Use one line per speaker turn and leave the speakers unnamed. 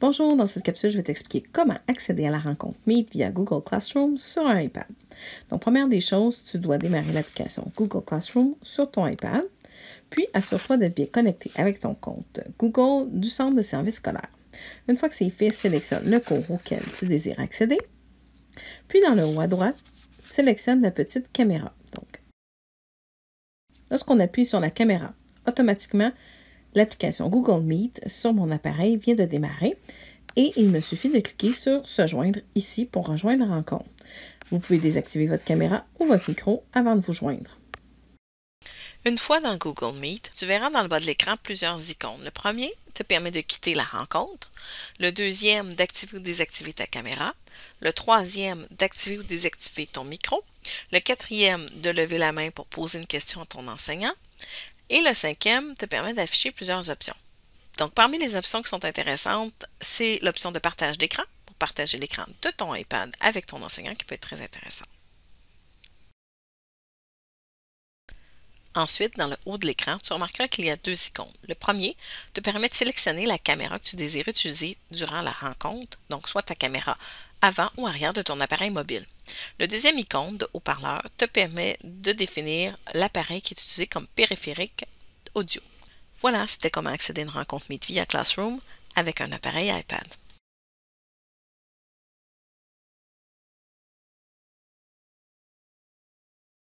Bonjour, dans cette capsule, je vais t'expliquer comment accéder à la rencontre
Meet via Google Classroom sur un iPad. Donc, première des choses, tu dois démarrer l'application Google Classroom sur ton iPad, puis assure-toi d'être bien connecté avec ton compte Google du centre de service scolaire. Une fois que c'est fait, sélectionne le cours auquel tu désires accéder, puis dans le haut à droite, sélectionne la petite caméra. Donc, lorsqu'on appuie sur la caméra, automatiquement, l'application Google Meet sur mon appareil vient de démarrer et il me suffit de cliquer sur Se joindre ici pour rejoindre la rencontre. Vous pouvez désactiver votre caméra ou votre micro avant de vous joindre. Une fois dans Google Meet, tu verras dans le bas de l'écran plusieurs icônes. Le premier te permet de quitter la rencontre, le deuxième d'activer ou désactiver ta caméra, le troisième d'activer ou désactiver ton micro, le quatrième de lever la main pour poser une question à ton enseignant, et le cinquième te permet d'afficher plusieurs options. Donc, parmi les options qui sont intéressantes, c'est l'option de partage d'écran pour partager l'écran de ton iPad avec ton enseignant qui peut être très intéressante. Ensuite, dans le haut de l'écran, tu remarqueras qu'il y a deux icônes. Le premier te permet de sélectionner la caméra que tu désires utiliser durant la rencontre, donc soit ta caméra avant ou arrière de ton appareil mobile. Le deuxième icône de haut-parleur te permet de définir l'appareil qui est utilisé comme périphérique audio. Voilà, c'était comment accéder à une rencontre
Meet via Classroom avec un appareil iPad.